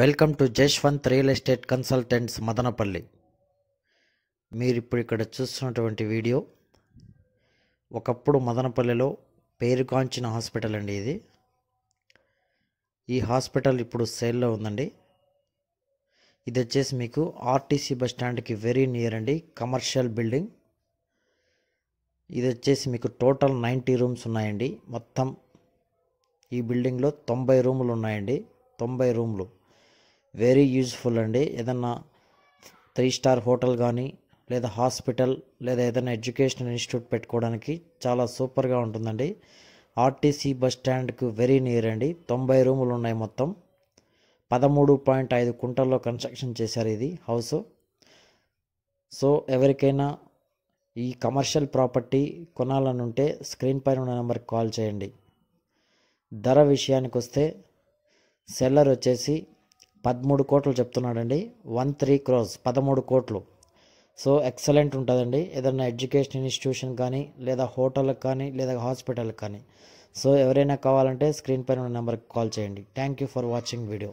welcome to Jashwanth real estate consultants Madanapalle మీరు ఇప్పుడు ఇక్కడ చూస్తున్నటువంటి వీడియో ఒకప్పుడు మదనపల్లిలో పేరుగాంచిన హాస్పిటల్ అండి ఇది ఈ హాస్పిటల్ ఇప్పుడు సేల్లో ఉందండి ఇది వచ్చేసి మీకు ఆర్టీసీ బస్ స్టాండ్కి వెరీ నియర్ అండి కమర్షియల్ బిల్డింగ్ ఇది వచ్చేసి మీకు టోటల్ నైంటీ రూమ్స్ ఉన్నాయండి మొత్తం ఈ బిల్డింగ్లో తొంభై రూములు ఉన్నాయండి తొంభై రూములు వెరీ యూజ్ఫుల్ అండి ఏదన్నా త్రీ స్టార్ హోటల్ కానీ లేదా హాస్పిటల్ లేదా ఏదైనా ఎడ్యుకేషనల్ ఇన్స్టిట్యూట్ పెట్టుకోవడానికి చాలా సూపర్గా ఉంటుందండి ఆర్టీసీ బస్ స్టాండ్కు వెరీ నియర్ అండి తొంభై రూములు ఉన్నాయి మొత్తం పదమూడు పాయింట్ ఐదు కుంటల్లో కన్స్ట్రక్షన్ చేశారు ఇది హౌస్ సో ఎవరికైనా ఈ కమర్షియల్ ప్రాపర్టీ ఉంటే స్క్రీన్ పైన ఉన్న నెంబర్కి కాల్ చేయండి ధర విషయానికి వస్తే సెల్లర్ వచ్చేసి పదమూడు కోట్లు చెప్తున్నాడండి వన్ త్రీ క్రోర్స్ పదమూడు కోట్లు సో ఎక్సలెంట్ ఉంటుందండి ఏదైనా ఎడ్యుకేషన్ ఇన్స్టిట్యూషన్ కానీ లేదా హోటల్కి కానీ లేదా హాస్పిటల్కి కానీ సో ఎవరైనా కావాలంటే స్క్రీన్ పైన ఉన్న నెంబర్కి కాల్ చేయండి thank you for watching video